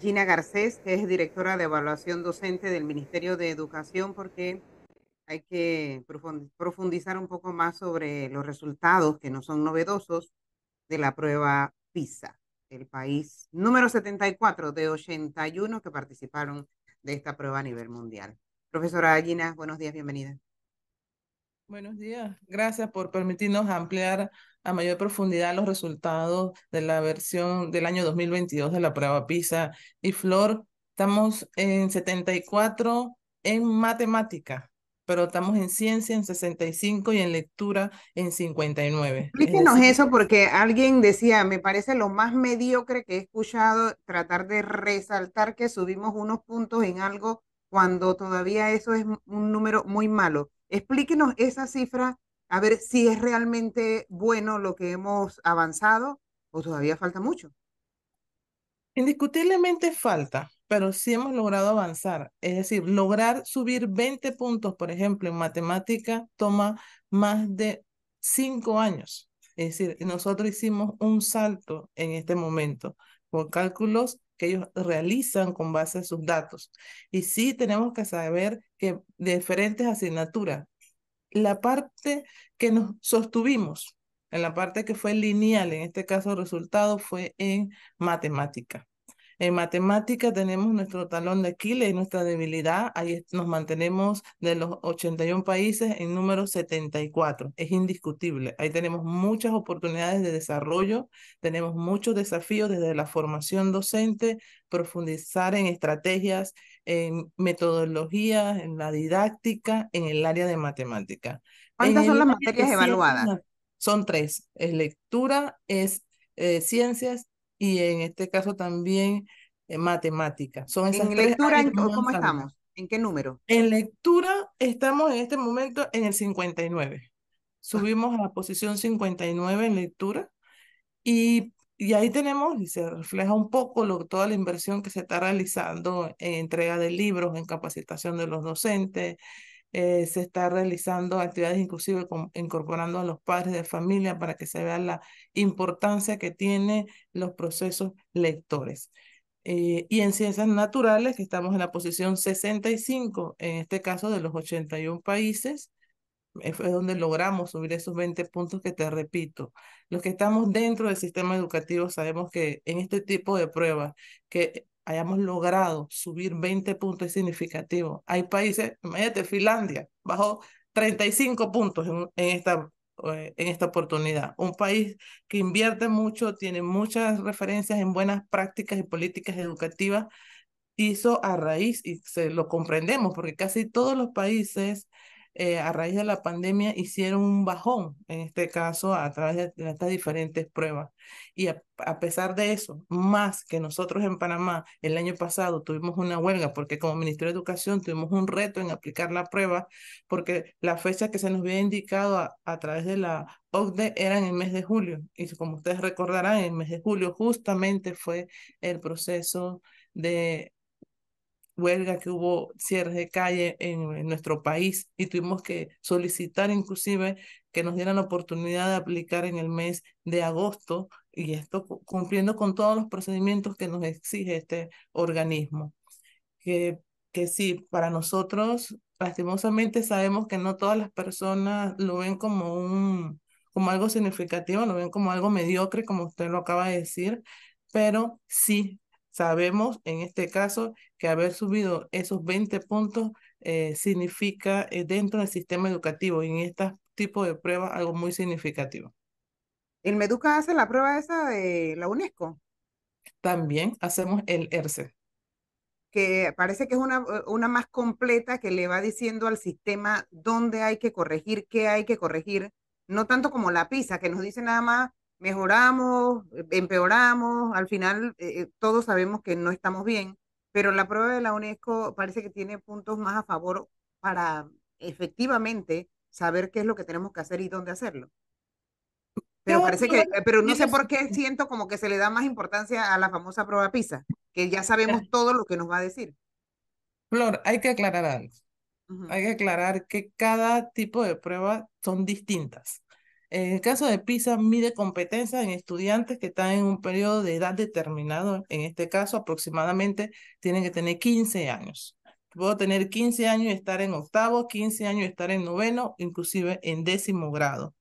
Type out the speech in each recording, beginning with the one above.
Gina Garcés, que es directora de evaluación docente del Ministerio de Educación, porque hay que profundizar un poco más sobre los resultados que no son novedosos de la prueba PISA, el país número 74 de 81 que participaron de esta prueba a nivel mundial. Profesora Gina, buenos días, bienvenida. Buenos días, gracias por permitirnos ampliar a mayor profundidad los resultados de la versión del año 2022 de la prueba PISA. Y Flor, estamos en 74 en matemática, pero estamos en ciencia en 65 y en lectura en 59. Explíquenos eso porque alguien decía, me parece lo más mediocre que he escuchado tratar de resaltar que subimos unos puntos en algo cuando todavía eso es un número muy malo. Explíquenos esa cifra a ver si es realmente bueno lo que hemos avanzado o todavía falta mucho. Indiscutiblemente falta, pero sí hemos logrado avanzar. Es decir, lograr subir 20 puntos, por ejemplo, en matemática toma más de 5 años. Es decir, nosotros hicimos un salto en este momento con cálculos que ellos realizan con base a sus datos. Y sí tenemos que saber que diferentes asignaturas, la parte que nos sostuvimos, en la parte que fue lineal, en este caso el resultado fue en matemática. En matemática tenemos nuestro talón de Aquiles, nuestra debilidad. Ahí nos mantenemos de los 81 países en número 74. Es indiscutible. Ahí tenemos muchas oportunidades de desarrollo, tenemos muchos desafíos desde la formación docente, profundizar en estrategias, en metodologías, en la didáctica, en el área de matemática. ¿Cuántas son las materias evaluadas? Son tres. Es lectura, es eh, ciencias y en este caso también en eh, matemática. Son ¿En lectura en, cómo estamos? ¿En qué número? En lectura estamos en este momento en el 59. Subimos a la posición 59 en lectura y, ahí tenemos, y se refleja un poco toda la inversión que se está realizando en entrega de libros, en capacitación de los docentes, eh, se está realizando actividades inclusive incorporando a los padres de familia para que se vea la importancia que tienen los procesos lectores. Eh, y en ciencias naturales, que estamos en la posición 65, en este caso de los 81 países, es eh, donde logramos subir esos 20 puntos que te repito. Los que estamos dentro del sistema educativo sabemos que en este tipo de pruebas, que hayamos logrado subir 20 puntos significativos. Hay países, imagínate, Finlandia bajó 35 puntos en, esta eh, en esta oportunidad. Un país que invierte mucho, tiene muchas referencias en buenas prácticas y políticas educativas, hizo a raíz, y se lo comprendemos, porque casi todos los países eh, a raíz de la pandemia hicieron un bajón, en este caso, a través de, estas diferentes pruebas. Y a, pesar de eso, más que nosotros en Panamá el año pasado tuvimos una huelga, porque como Ministerio de Educación tuvimos un reto en aplicar la prueba, porque la fecha que se nos había indicado a, través de la OCDE era en el mes de julio. Y como ustedes recordarán, en el mes de julio justamente fue el proceso de huelga, que hubo cierre de calle en, nuestro país y tuvimos que solicitar inclusive que nos dieran la oportunidad de aplicar en el mes de agosto y esto cumpliendo con todos los procedimientos que nos exige este organismo. Que, que sí, para nosotros, lastimosamente sabemos que no todas las personas lo ven como un como algo significativo, lo ven como algo mediocre, como usted lo acaba de decir, pero sí Sabemos en este caso que haber subido esos 20 puntos eh, significa eh, dentro del sistema educativo y en este tipo de pruebas algo muy significativo. ¿El Meduca hace la prueba esa de la UNESCO? También hacemos el ERCE. Que parece que es una, eh, una más completa que le va diciendo al sistema dónde hay que corregir, qué hay que corregir, no tanto como la PISA, que nos dice nada más mejoramos, empeoramos, al final eh, eh, todos sabemos que no estamos bien, pero la prueba de la UNESCO parece que tiene puntos más a favor para efectivamente saber qué es lo que tenemos que hacer y dónde hacerlo. Pero parece que, pero no sé por qué siento como que se le da más importancia a la famosa prueba PISA, que ya sabemos todo lo que nos va a decir. Flor, hay que aclarar algo. Hay que aclarar que cada tipo de prueba son distintas. En el caso de PISA, mide competencias en estudiantes que están en un periodo de edad determinado. En este caso, aproximadamente tienen que tener 15 años. Puedo tener 15 años y estar en octavo, 15 años y estar en noveno, inclusive en décimo grado.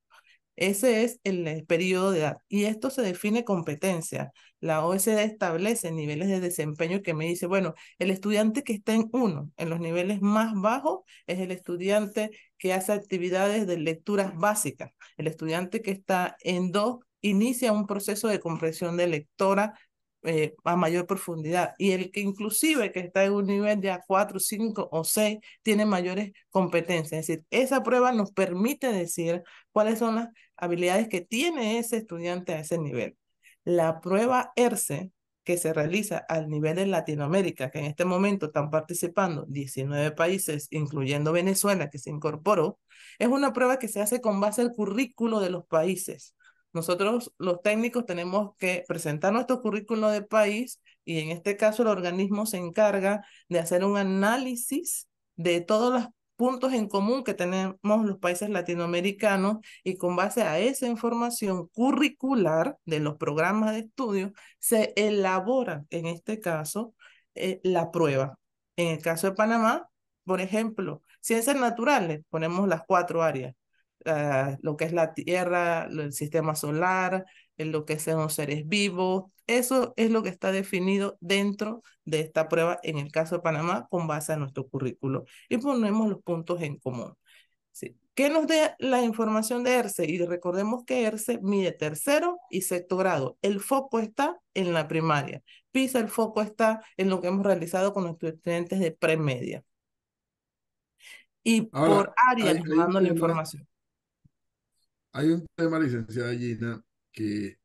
Ese es el, eh, periodo de edad. Y esto se define competencia. La OECD establece niveles de desempeño que me dice, bueno, el estudiante que está en uno, en los niveles más bajos, es el estudiante que hace actividades de lecturas básicas. El estudiante que está en dos inicia un proceso de comprensión de lectora eh, a mayor profundidad y el que inclusive que está en un nivel de A4, 5 o 6 tiene mayores competencias. Es decir, esa prueba nos permite decir cuáles son las habilidades que tiene ese estudiante a ese nivel. La prueba ERCE que se realiza al nivel de Latinoamérica, que en este momento están participando 19 países, incluyendo Venezuela, que se incorporó, es una prueba que se hace con base al currículo de los países. Nosotros, los técnicos, tenemos que presentar nuestro currículo de país y en este caso el organismo se encarga de hacer un análisis de todas las puntos en común que tenemos los países latinoamericanos y con base a esa información curricular de los programas de estudio se elabora, en este caso, eh, la prueba. En el caso de Panamá, por ejemplo, ciencias naturales, ponemos las cuatro áreas, eh, lo que es la Tierra, el sistema solar, en lo que son los seres vivos. Eso es lo que está definido dentro de esta prueba, en el caso de Panamá, con base a nuestro currículo. Y ponemos los puntos en común. ¿Qué nos da la información de ERCE? Y recordemos que ERCE mide tercero y sexto grado. El foco está en la primaria. PISA, el foco está en lo que hemos realizado con nuestros estudiantes de premedia. Y por área dando la información. Hay un tema, licenciada Gina, que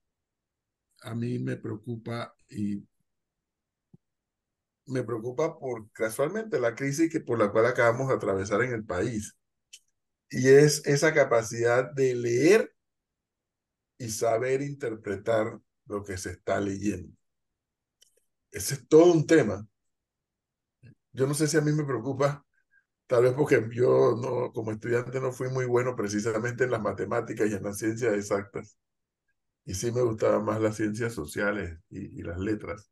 a mí me preocupa y me preocupa por casualmente la crisis que por la cual acabamos de atravesar en el país. Y es esa capacidad de leer y saber interpretar lo que se está leyendo. Ese es todo un tema. Yo no sé si a mí me preocupa tal vez porque yo no, como estudiante no fui muy bueno precisamente en las matemáticas y en las ciencias exactas. Y sí me gustaban más las ciencias sociales y, y las letras.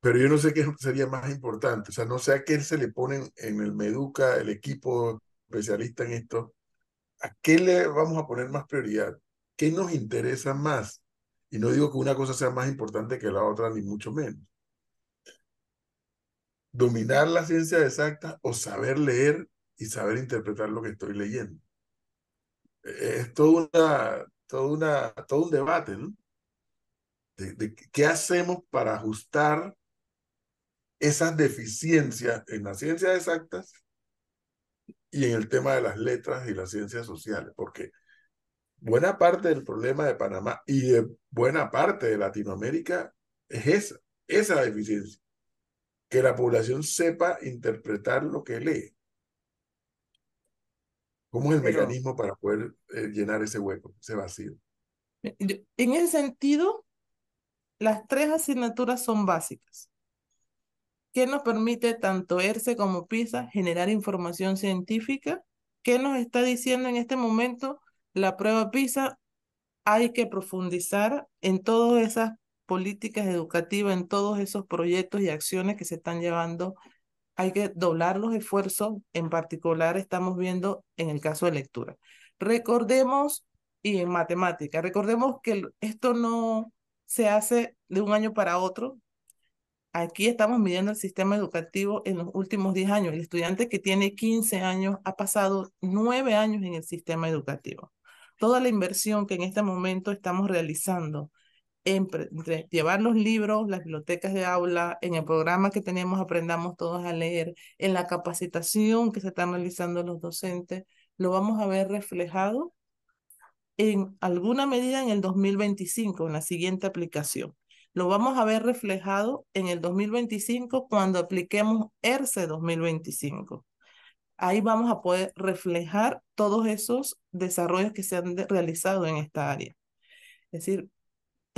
Pero yo no sé qué sería más importante. O sea, no sé a qué se le ponen en el Meduca, el equipo especialista en esto. ¿A qué le vamos a poner más prioridad? ¿Qué nos interesa más? Y no digo que una cosa sea más importante que la otra, ni mucho menos dominar la ciencia exacta o saber leer y saber interpretar lo que estoy leyendo. E, e, es una, todo un debate, ¿no? De, qué hacemos para ajustar esas deficiencias en las ciencias exactas y en el tema de las letras y las ciencias sociales, porque buena parte del problema de Panamá y de buena parte de Latinoamérica es esa, esa deficiencia que la población sepa interpretar lo que lee. ¿Cómo es el mecanismo para poder eh, llenar ese hueco, ese vacío? En ese sentido, las tres asignaturas son básicas, ¿Qué nos permite tanto ERCE como PISA generar información científica. ¿Qué nos está diciendo en este momento la prueba PISA? Hay que profundizar en todas esas políticas educativas, en todos esos proyectos y acciones que se están llevando, hay que doblar los esfuerzos, en particular estamos viendo en el caso de lectura. Recordemos, y en matemática, recordemos que esto no se hace de un año para otro. Aquí estamos midiendo el sistema educativo en los últimos 10 años. El estudiante que tiene 15 años ha pasado 9 años en el sistema educativo. Toda la inversión que en este momento estamos realizando entre llevar los libros, las bibliotecas de aula, en el programa que tenemos Aprendamos Todos a Leer, en la capacitación que se están realizando los docentes, lo vamos a ver reflejado en alguna medida en el 2025, en la siguiente aplicación. Lo vamos a ver reflejado en el 2025 cuando apliquemos ERCE 2025. E Ahí vamos a poder reflejar todos esos desarrollos que se han realizado en esta área. Es decir,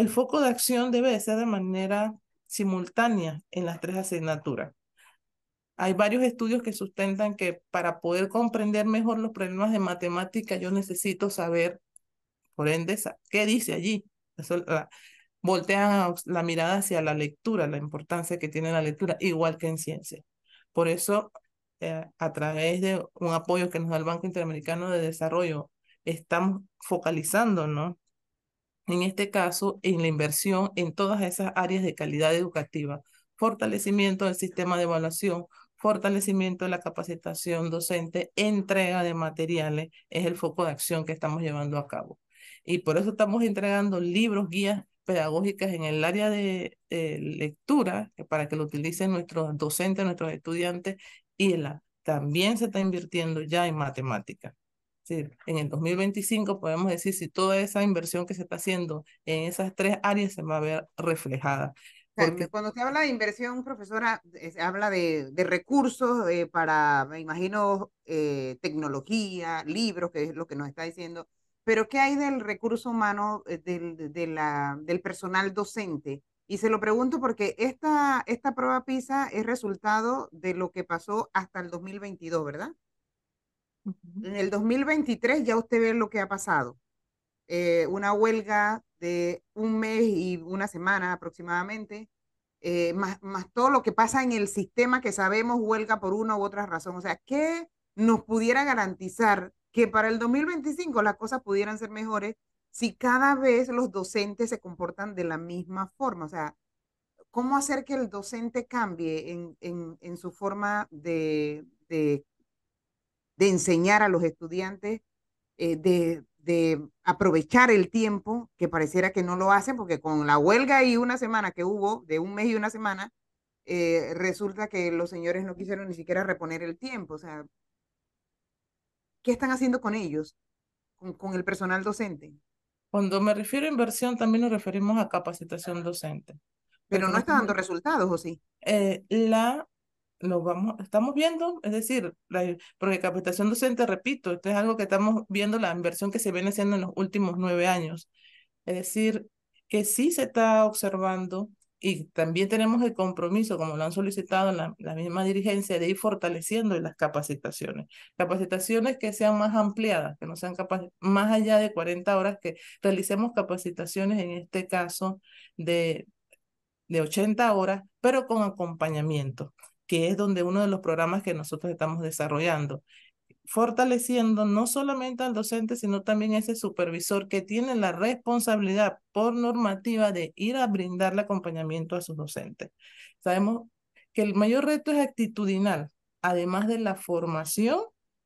el foco de acción debe ser de manera simultánea en las tres asignaturas. Hay varios estudios que sustentan que para poder comprender mejor los problemas de matemática, yo necesito saber, por ende, qué dice allí. Eso, la, voltean la mirada hacia la lectura, la importancia que tiene la lectura, igual que en ciencia. Por eso, eh, a través de un apoyo que nos da el Banco Interamericano de Desarrollo, estamos focalizando, ¿no? en este caso, en la inversión en todas esas áreas de calidad educativa, fortalecimiento del sistema de evaluación, fortalecimiento de la capacitación docente, entrega de materiales, es el foco de acción que estamos llevando a cabo. Y por eso estamos entregando libros, guías pedagógicas en el área de lectura, eh, para que lo utilicen nuestros docentes, nuestros estudiantes, y también se está invirtiendo ya en matemáticas decir, en el 2025 podemos decir si toda esa inversión que se está haciendo en esas tres áreas se va a ver reflejada. Porque... Cuando se habla de inversión, profesora, se habla de, de recursos eh, para, me imagino, eh, tecnología, libros, que es lo que nos está diciendo, pero ¿qué hay del recurso humano eh, del, de la, del personal docente? Y se lo pregunto porque esta, esta prueba PISA es resultado de lo que pasó hasta el 2022, ¿verdad? En el 2023 ya usted ve lo que ha pasado. Eh, una huelga de un mes y una semana aproximadamente, eh, más, todo lo que pasa en el sistema que sabemos huelga por una u otra razón. O sea, ¿qué nos pudiera garantizar que para el 2025 las cosas pudieran ser mejores si cada vez los docentes se comportan de la misma forma? O sea, ¿cómo hacer que el docente cambie en, su forma de, de, de enseñar a los estudiantes, eh, de, de, aprovechar el tiempo, que pareciera que no lo hacen, porque con la huelga y una semana que hubo, de un mes y una semana, eh, resulta que los señores no quisieron ni siquiera reponer el tiempo. O sea, ¿qué están haciendo con ellos, con, con el personal docente? Cuando me refiero a inversión, también nos referimos a capacitación docente. Pero no está dando resultados, ¿o sí? Eh, la vamos, estamos viendo, es decir, la, porque capacitación docente, repito, esto es algo que estamos viendo la inversión que se viene haciendo en los últimos nueve años. Es decir, que sí se está observando y también tenemos el compromiso, como lo han solicitado la, la misma dirigencia, de ir fortaleciendo las capacitaciones. Capacitaciones que sean más ampliadas, que no sean más allá de 40 horas, que realicemos capacitaciones, en este caso, de, de 80 horas, pero con acompañamiento que es donde uno de los programas que nosotros estamos desarrollando, fortaleciendo no solamente al docente, sino también a ese supervisor que tiene la responsabilidad por normativa de ir a brindarle acompañamiento a sus docentes. Sabemos que el mayor reto es actitudinal, además de la formación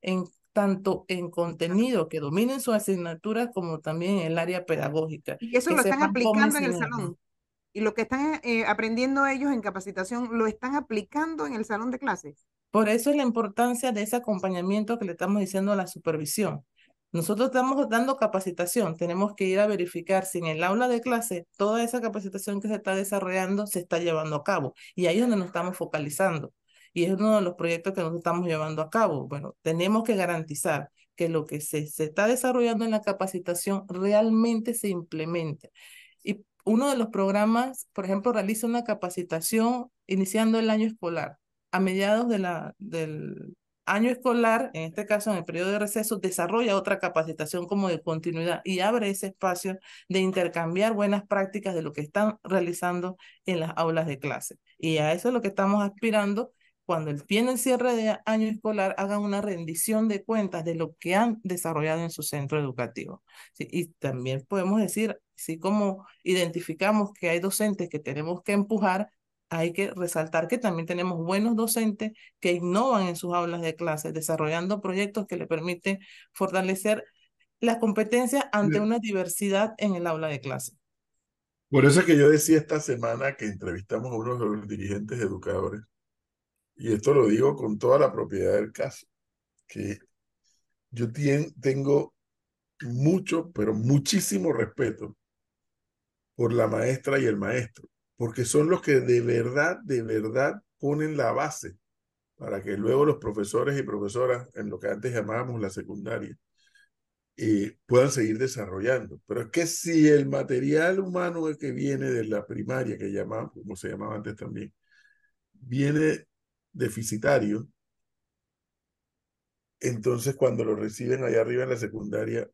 en tanto en contenido que dominen sus asignaturas como también en el área pedagógica. Y eso lo están aplicando en el salón y lo que están eh, aprendiendo ellos en capacitación lo están aplicando en el salón de clases. Por eso es la importancia de ese acompañamiento que le estamos diciendo a la supervisión. Nosotros estamos dando capacitación, tenemos que ir a verificar si en el aula de clase toda esa capacitación que se está desarrollando se está llevando a cabo y ahí es donde nos estamos focalizando y es uno de los proyectos que nos estamos llevando a cabo. Bueno, tenemos que garantizar que lo que se, se está desarrollando en la capacitación realmente se implemente uno de los programas, por ejemplo, realiza una capacitación iniciando el año escolar. A mediados del año escolar, en este caso en el periodo de receso, desarrolla otra capacitación como de continuidad y abre ese espacio de intercambiar buenas prácticas de lo que están realizando en las aulas de clase. Y a eso es lo que estamos aspirando cuando viene el cierre de año escolar, hagan una rendición de cuentas de lo que han desarrollado en su centro educativo. Y también podemos decir, así como identificamos que hay docentes que tenemos que empujar, hay que resaltar que también tenemos buenos docentes que innovan en sus aulas de clase, desarrollando proyectos que le permiten fortalecer las competencias ante una diversidad en el aula de clase. Por eso es que yo decía esta semana que entrevistamos a uno de los dirigentes educadores y esto lo digo con toda la propiedad del caso, que yo tengo mucho, pero muchísimo respeto por la maestra y el maestro, porque son los que de verdad, de verdad ponen la base para que luego los profesores y profesoras en lo que antes llamábamos la secundaria eh, puedan seguir desarrollando. Pero es que si el material humano que viene de la primaria, que llamamos, como se llamaba antes también, viene deficitario, entonces cuando lo reciben allá arriba en la secundaria,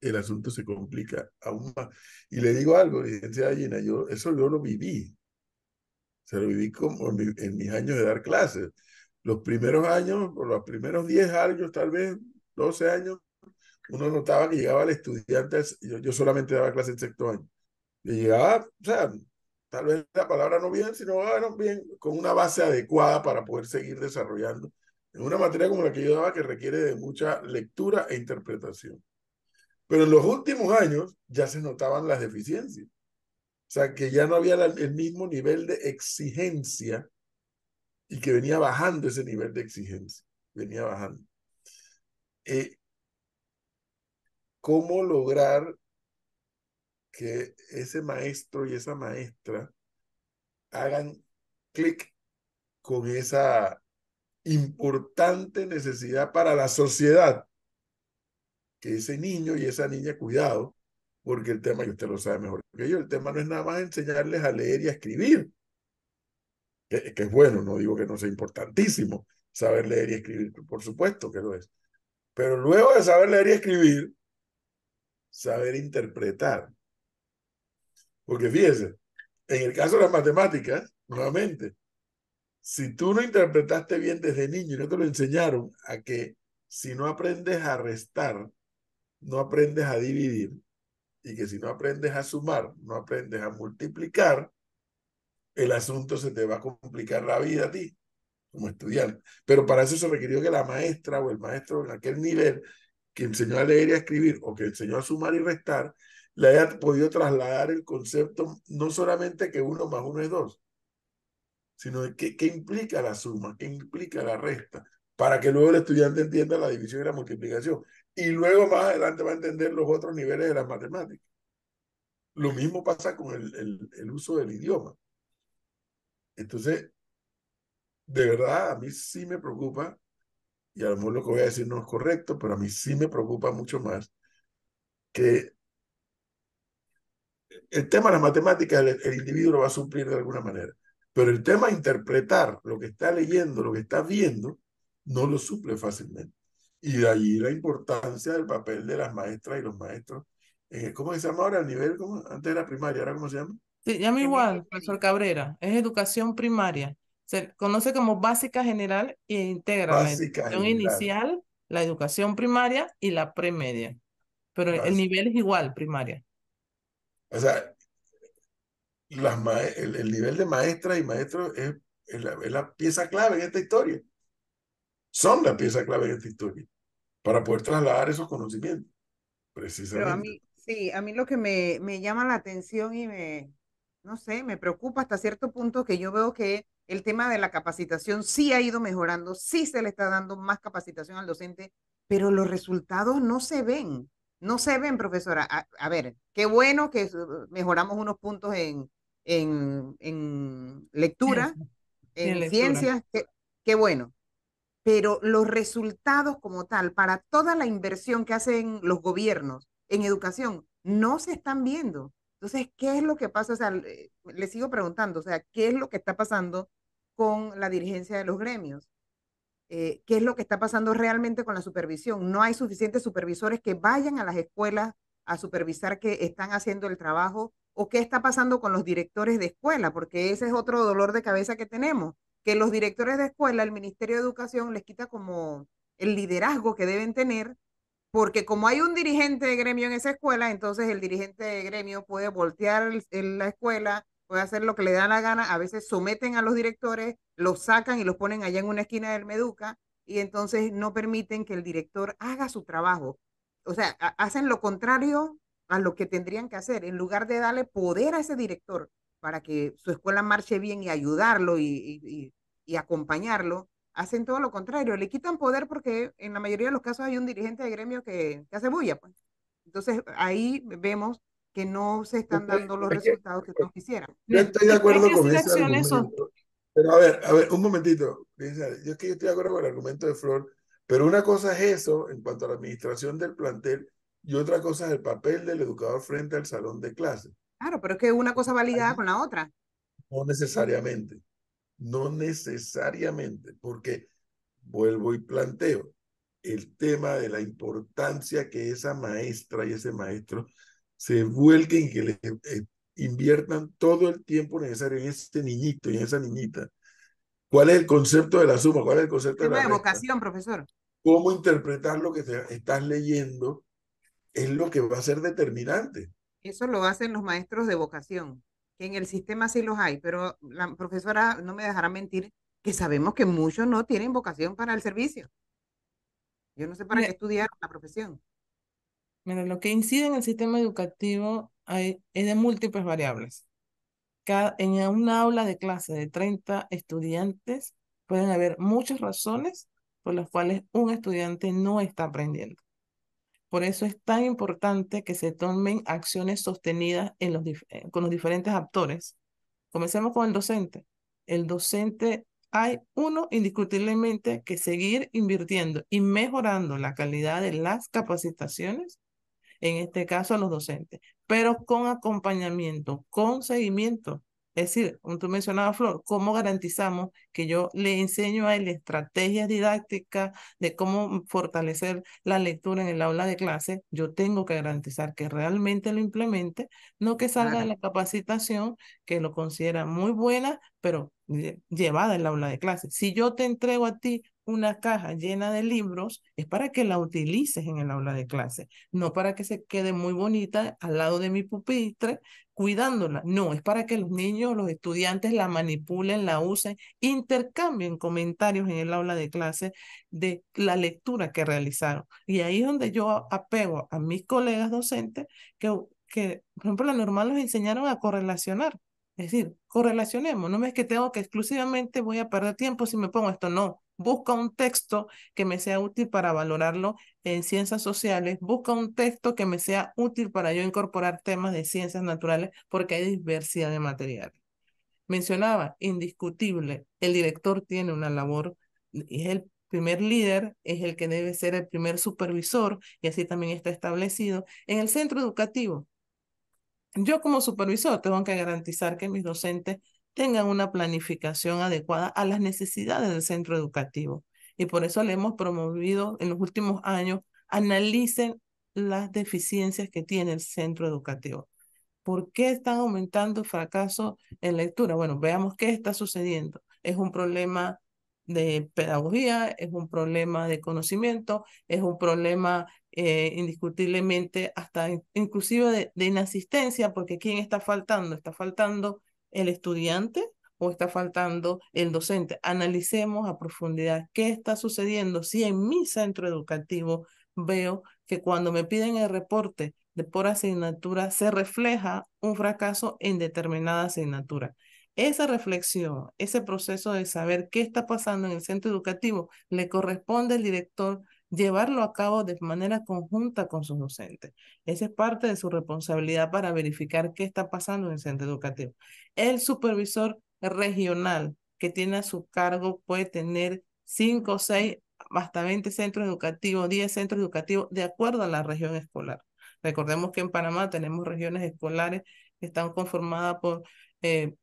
el asunto se complica aún más. Y le digo algo, licenciada Gina, yo, eso yo lo viví. se lo viví como en mis años de dar clases. Los primeros años, o los primeros 10 años, tal vez 12 años, uno notaba que llegaba el estudiante, yo, yo solamente daba clases en sexto año. Y llegaba, o sea, tal vez la palabra no bien, sino bien, con una base adecuada para poder seguir desarrollando en una materia como la que yo daba que requiere de mucha lectura e interpretación. Pero en los últimos años ya se notaban las deficiencias. O sea, que ya no había el mismo nivel de exigencia y que venía bajando ese nivel de exigencia, venía bajando. Eh, ¿Cómo lograr que ese maestro y esa maestra hagan clic con esa importante necesidad para la sociedad, que ese niño y esa niña, cuidado, porque el tema, y usted lo sabe mejor que yo, el tema no es nada más enseñarles a leer y a escribir, que, que es bueno, no digo que no sea importantísimo saber leer y escribir, por supuesto que lo es, pero luego de saber leer y escribir, saber interpretar porque fíjese, en el caso de las matemáticas, nuevamente, si tú no interpretaste bien desde niño y no te lo enseñaron a que si no aprendes a restar, no aprendes a dividir, y que si no aprendes a sumar, no aprendes a multiplicar, el asunto se te va a complicar la vida a ti como estudiante. Pero para eso se requirió que la maestra o el maestro en aquel nivel que enseñó a leer y a escribir o que enseñó a sumar y restar, le haya podido trasladar el concepto, no solamente que uno más uno es dos, sino de qué, qué implica la suma, qué implica la resta, para que luego el estudiante entienda la división y la multiplicación. Y luego más adelante va a entender los otros niveles de las matemáticas. Lo mismo pasa con el, el, el uso del idioma. Entonces, de verdad, a mí sí me preocupa, y a lo mejor lo que voy a decir no es correcto, pero a mí sí me preocupa mucho más que el tema de las matemáticas el, individuo lo va a suplir de alguna manera, pero el tema de interpretar lo que está leyendo, lo que está viendo, no lo suple fácilmente. Y de ahí la importancia del papel de las maestras y los maestros. ¿Cómo se llama ahora? ¿El nivel? Antes era primaria, ¿ahora cómo se llama? Se llama igual, profesor Cabrera. Es educación primaria. Se conoce como básica general e integra la educación inicial, la educación primaria y la premedia. Pero el nivel es igual, primaria. O sea, las el, nivel de maestra y maestro es, la, pieza clave en esta historia. Son la pieza clave en esta historia para poder trasladar esos conocimientos, precisamente. sí, a mí lo que me, me llama la atención y me, no sé, me preocupa hasta cierto punto que yo veo que el tema de la capacitación sí ha ido mejorando, sí se le está dando más capacitación al docente, pero los resultados no se ven no se ven, profesora. A, ver, qué bueno que mejoramos unos puntos en, en, lectura, en, ciencias, qué, bueno. Pero los resultados como tal, para toda la inversión que hacen los gobiernos en educación, no se están viendo. Entonces, ¿qué es lo que pasa? O sea, le, le sigo preguntando, o sea, ¿qué es lo que está pasando con la dirigencia de los gremios? Eh, qué es lo que está pasando realmente con la supervisión. No hay suficientes supervisores que vayan a las escuelas a supervisar que están haciendo el trabajo o qué está pasando con los directores de escuela, porque ese es otro dolor de cabeza que tenemos, que los directores de escuela, el Ministerio de Educación les quita como el liderazgo que deben tener, porque como hay un dirigente de gremio en esa escuela, entonces el dirigente de gremio puede voltear la escuela, puede hacer lo que le da la gana, a veces someten a los directores, los sacan y los ponen allá en una esquina del Meduca y entonces no permiten que el director haga su trabajo. O sea, hacen lo contrario a lo que tendrían que hacer, en lugar de darle poder a ese director para que su escuela marche bien y ayudarlo y, y, acompañarlo, hacen todo lo contrario, le quitan poder porque en la mayoría de los casos hay un dirigente de gremio que, que hace bulla. Pues. Entonces ahí vemos no se están dando los resultados que tú quisieran. Yo estoy de acuerdo con eso. Pero a ver, a ver, un momentito. Yo que yo estoy de acuerdo con el argumento de Flor, pero una cosa es eso en cuanto a la administración del plantel y otra cosa es el papel del educador frente al salón de clases. Claro, pero es que una cosa validada con la otra. No necesariamente, no necesariamente, porque vuelvo y planteo el tema de la importancia que esa maestra y ese maestro se vuelquen que les eh, inviertan todo el tiempo necesario en este niñito y en esa niñita. ¿Cuál es el concepto de la suma? ¿Cuál es el concepto de la vocación, profesor? Cómo interpretar lo que estás leyendo es lo que va a ser determinante. Eso lo hacen los maestros de vocación, que en el sistema sí los hay, pero la profesora no me dejará mentir que sabemos que muchos no tienen vocación para el servicio. Yo no sé para qué estudiar la profesión mira lo que incide en el sistema educativo hay, es de múltiples variables. Cada, en un aula de clase de 30 estudiantes pueden haber muchas razones por las cuales un estudiante no está aprendiendo. Por eso es tan importante que se tomen acciones sostenidas en los, eh, con los diferentes actores. Comencemos con el docente. El docente hay uno indiscutiblemente que seguir invirtiendo y mejorando la calidad de las capacitaciones en este caso a los docentes, pero con acompañamiento, con seguimiento. Es decir, como tú mencionabas, Flor, ¿cómo garantizamos que yo le enseño a él estrategias didácticas de cómo fortalecer la lectura en el aula de clase? Yo tengo que garantizar que realmente lo implemente, no que salga de la capacitación, que lo considera muy buena, pero llevada en el aula de clase. Si yo te entrego a ti una caja llena de libros es para que la utilices en el aula de clase, no para que se quede muy bonita al lado de mi pupitre cuidándola. No, es para que los niños, los estudiantes la manipulen, la usen, intercambien comentarios en el aula de clase de la lectura que realizaron. Y ahí es donde yo apego a mis colegas docentes que, que por ejemplo, la normal los enseñaron a correlacionar. Es decir, correlacionemos, no es que tengo que exclusivamente voy a perder tiempo si me pongo esto, no busca un texto que me sea útil para valorarlo en ciencias sociales, busca un texto que me sea útil para yo incorporar temas de ciencias naturales porque hay diversidad de material. Mencionaba, indiscutible, el director tiene una labor, es el primer líder, es el que debe ser el primer supervisor y así también está establecido en el centro educativo. Yo como supervisor tengo que garantizar que mis docentes tengan una planificación adecuada a las necesidades del centro educativo. Y por eso le hemos promovido en los últimos años, analicen las deficiencias que tiene el centro educativo. ¿Por qué están aumentando fracaso en lectura? Bueno, veamos qué está sucediendo. Es un problema de pedagogía, es un problema de conocimiento, es un problema eh, indiscutiblemente hasta inclusive de, de inasistencia, porque ¿quién está faltando? Está faltando el estudiante o está faltando el docente. Analicemos a profundidad qué está sucediendo. Si en mi centro educativo veo que cuando me piden el reporte de por asignatura se refleja un fracaso en determinada asignatura. Esa reflexión, ese proceso de saber qué está pasando en el centro educativo, le corresponde al director llevarlo a cabo de manera conjunta con sus docentes. Esa es parte de su responsabilidad para verificar qué está pasando en el centro educativo. El supervisor regional que tiene a su cargo puede tener 5, 6, hasta 20 centros educativos, 10 centros educativos, de acuerdo a la región escolar. Recordemos que en Panamá tenemos regiones escolares que están conformadas por eh,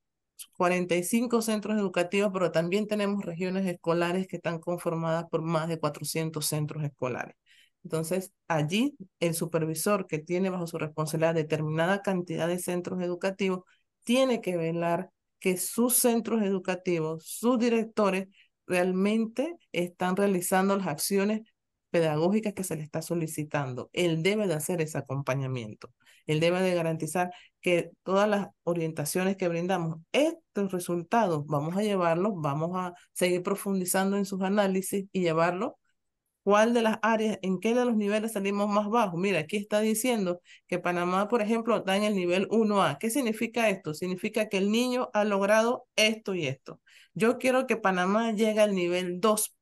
45 centros educativos, pero también tenemos regiones escolares que están conformadas por más de 400 centros escolares. Entonces, allí el supervisor que tiene bajo su responsabilidad determinada cantidad de centros educativos tiene que velar que sus centros educativos, sus directores, realmente están realizando las acciones pedagógicas que se le está solicitando. Él debe de hacer ese acompañamiento. Él debe de garantizar que todas las orientaciones que brindamos, estos resultados vamos a llevarlos, vamos a seguir profundizando en sus análisis y llevarlos. ¿Cuál de las áreas, en qué de los niveles salimos más bajos? Mira, aquí está diciendo que Panamá, por ejemplo, está en el nivel 1A. ¿Qué significa esto? Significa que el niño ha logrado esto y esto. Yo quiero que Panamá llegue al nivel 2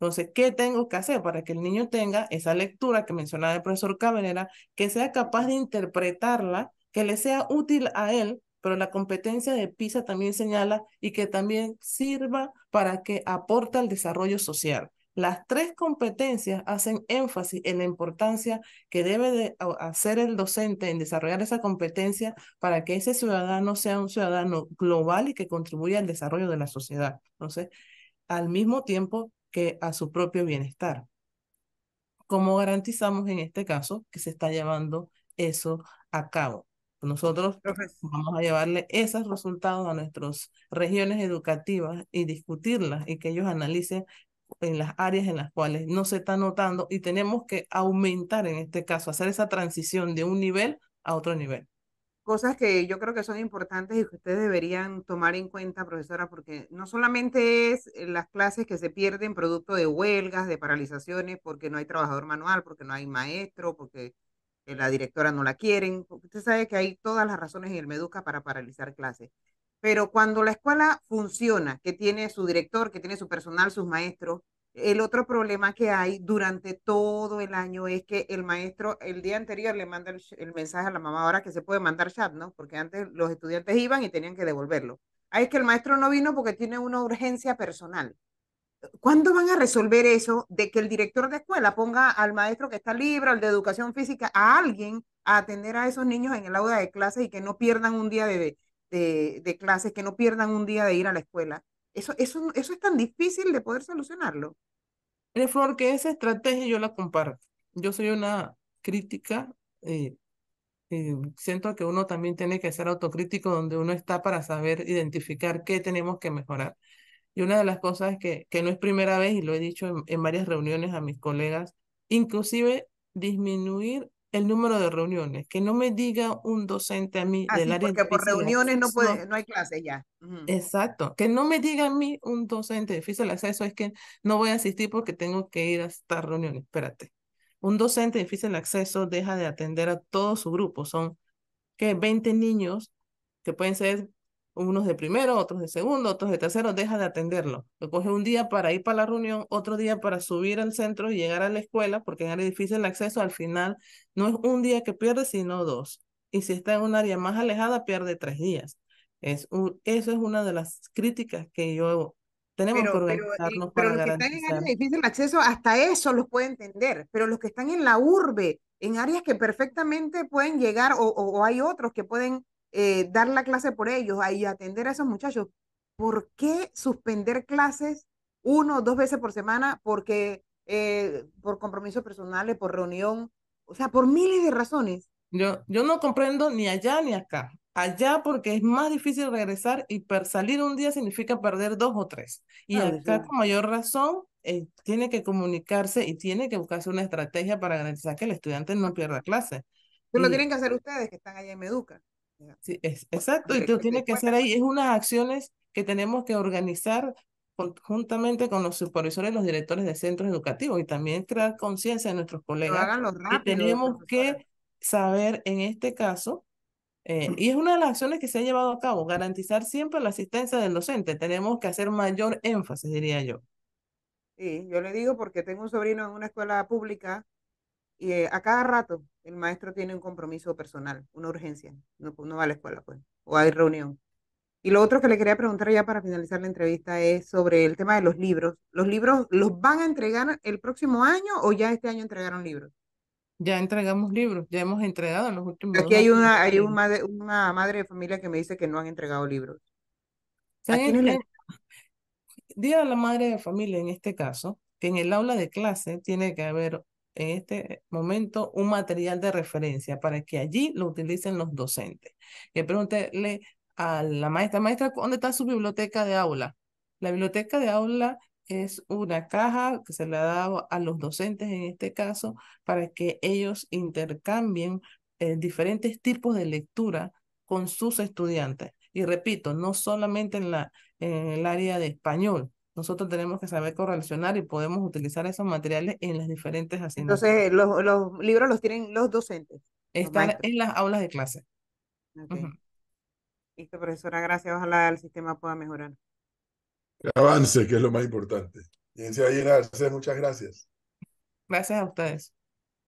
entonces, ¿qué tengo que hacer para que el niño tenga esa lectura que mencionaba el profesor Cabrera, que sea capaz de interpretarla, que le sea útil a él, pero la competencia de PISA también señala y que también sirva para que aporte al desarrollo social? Las tres competencias hacen énfasis en la importancia que debe de hacer el docente en desarrollar esa competencia para que ese ciudadano sea un ciudadano global y que contribuya al desarrollo de la sociedad. Entonces, al mismo tiempo, que a su propio bienestar. ¿Cómo garantizamos en este caso que se está llevando eso a cabo? Nosotros vamos a llevarle esos resultados a nuestras regiones educativas y discutirlas y que ellos analicen en las áreas en las cuales no se está notando y tenemos que aumentar en este caso, hacer esa transición de un nivel a otro nivel cosas que yo creo que son importantes y que ustedes deberían tomar en cuenta, profesora, porque no solamente es eh, las clases que se pierden producto de huelgas, de paralizaciones, porque no hay trabajador manual, porque no hay maestro, porque eh, la directora no la quieren. Usted sabe que hay todas las razones en el Meduca para paralizar clases. Pero cuando la escuela funciona, que tiene su director, que tiene su personal, sus maestros, el otro problema que hay durante todo el año es que el maestro el día anterior le manda el, mensaje a la mamá, ahora que se puede mandar chat, ¿no? Porque antes los estudiantes iban y tenían que devolverlo. Ah, es que el maestro no vino porque tiene una urgencia personal. ¿Cuándo van a resolver eso de que el director de escuela ponga al maestro que está libre, al de educación física, a alguien a atender a esos niños en el aula de clases y que no pierdan un día de, de, de clases, que no pierdan un día de ir a la escuela? Eso, eso, es tan difícil de poder solucionarlo. Mire, Flor, que esa estrategia yo la comparto. Yo soy una crítica, y eh, eh, siento que uno también tiene que ser autocrítico donde uno está para saber identificar qué tenemos que mejorar. Y una de las cosas que, que no es primera vez, y lo he dicho en varias reuniones a mis colegas, inclusive disminuir el número de reuniones, que no me diga un docente a mí ah, del área porque por reuniones no, puede, no, hay clase ya. Exacto, que no me diga a mí un docente difícil acceso es que no voy a asistir porque tengo que ir a estas reuniones, espérate. Un docente difícil acceso deja de atender a todo su grupo, son que 20 niños que pueden ser unos de primero, otros de segundo, otros de tercero, deja de atenderlo. Lo coge un día para ir para la reunión, otro día para subir al centro y llegar a la escuela, porque en área difícil el acceso al final no es un día que pierde, sino dos. Y si está en un área más alejada, pierde tres días. Es un, eso es una de las críticas que yo tenemos que organizarnos pero, pero eh, los que están en área difícil acceso, hasta eso los puede entender, pero los que están en la urbe, en áreas que perfectamente pueden llegar o, o hay otros que pueden eh, dar la clase por ellos y atender a esos muchachos. ¿Por qué suspender clases uno o dos veces por semana? Porque eh, por compromisos personales, por reunión, o sea, por miles de razones. Yo, yo no comprendo ni allá ni acá. Allá porque es más difícil regresar y per salir un día significa perder dos o tres. Y acá con mayor razón eh, tiene que comunicarse y tiene que buscarse una estrategia para garantizar que el estudiante no pierda clase. Pero lo tienen que hacer ustedes que están allá en Meduca. Sí, es, exacto, y tú tienes que hacer ahí, es unas acciones que tenemos que organizar conjuntamente con los supervisores, los directores de centros educativos y también crear conciencia de nuestros colegas. y tenemos que saber en este caso, eh, y es una de las acciones que se ha llevado a cabo, garantizar siempre la asistencia del docente. Tenemos que hacer mayor énfasis, diría yo. Sí, yo le digo porque tengo un sobrino en una escuela pública y eh, a cada rato el maestro tiene un compromiso personal, una urgencia, no, va a la escuela, pues, o hay reunión. Y lo otro que le quería preguntar ya para finalizar la entrevista es sobre el tema de los libros. ¿Los libros los van a entregar el próximo año o ya este año entregaron libros? Ya entregamos libros, ya hemos entregado en los últimos. Aquí hay una, hay madre, una madre de familia que me dice que no han entregado libros. Diga a la madre de familia en este caso, que en el aula de clase tiene que haber en este momento un material de referencia para que allí lo utilicen los docentes. Que pregúntele a la maestra, maestra, ¿dónde está su biblioteca de aula? La biblioteca de aula es una caja que se le ha dado a los docentes en este caso para que ellos intercambien eh, diferentes tipos de lectura con sus estudiantes. Y repito, no solamente en, la, en el área de español, nosotros tenemos que saber correlacionar y podemos utilizar esos materiales en las diferentes asignaturas. Entonces, los, libros los tienen los docentes. Están en las aulas de clase. Listo, profesora, gracias. Ojalá el sistema pueda mejorar. avance, que es lo más importante. y muchas gracias. Gracias a ustedes.